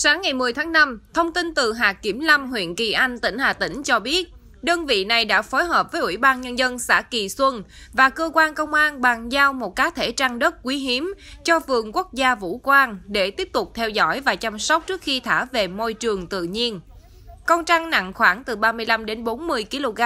Sáng ngày 10 tháng 5, thông tin từ Hà Kiểm Lâm, huyện Kỳ Anh, tỉnh Hà Tĩnh cho biết, đơn vị này đã phối hợp với Ủy ban Nhân dân xã Kỳ Xuân và cơ quan công an bàn giao một cá thể trăng đất quý hiếm cho vườn quốc gia Vũ Quang để tiếp tục theo dõi và chăm sóc trước khi thả về môi trường tự nhiên. Con trăng nặng khoảng từ 35 đến 40 kg,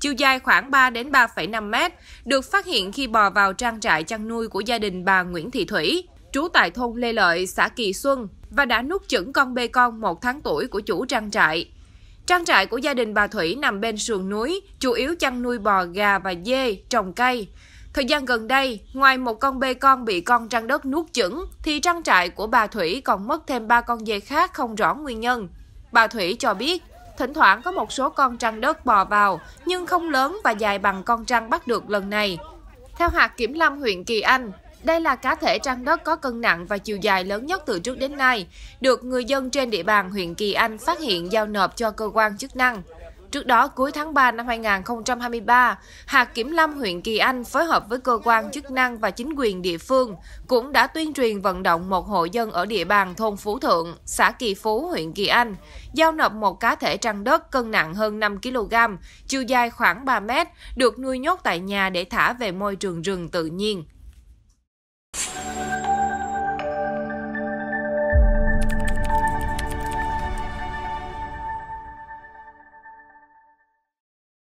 chiều dài khoảng 3 đến 3,5 m, được phát hiện khi bò vào trang trại chăn nuôi của gia đình bà Nguyễn Thị Thủy trú tại thôn Lê Lợi, xã Kỳ Xuân và đã nuốt chửng con bê con một tháng tuổi của chủ trang trại. Trang trại của gia đình bà Thủy nằm bên sườn núi, chủ yếu chăn nuôi bò, gà và dê, trồng cây. Thời gian gần đây, ngoài một con bê con bị con trăng đất nuốt chửng, thì trang trại của bà Thủy còn mất thêm ba con dê khác không rõ nguyên nhân. Bà Thủy cho biết, thỉnh thoảng có một số con trăng đất bò vào, nhưng không lớn và dài bằng con trăng bắt được lần này. Theo hạt kiểm lâm huyện Kỳ Anh, đây là cá thể trăng đất có cân nặng và chiều dài lớn nhất từ trước đến nay, được người dân trên địa bàn huyện Kỳ Anh phát hiện giao nộp cho cơ quan chức năng. Trước đó, cuối tháng 3 năm 2023, Hạt Kiểm Lâm huyện Kỳ Anh phối hợp với cơ quan chức năng và chính quyền địa phương cũng đã tuyên truyền vận động một hộ dân ở địa bàn thôn Phú Thượng, xã Kỳ Phú, huyện Kỳ Anh, giao nộp một cá thể trăng đất cân nặng hơn 5 kg, chiều dài khoảng 3 mét, được nuôi nhốt tại nhà để thả về môi trường rừng tự nhiên.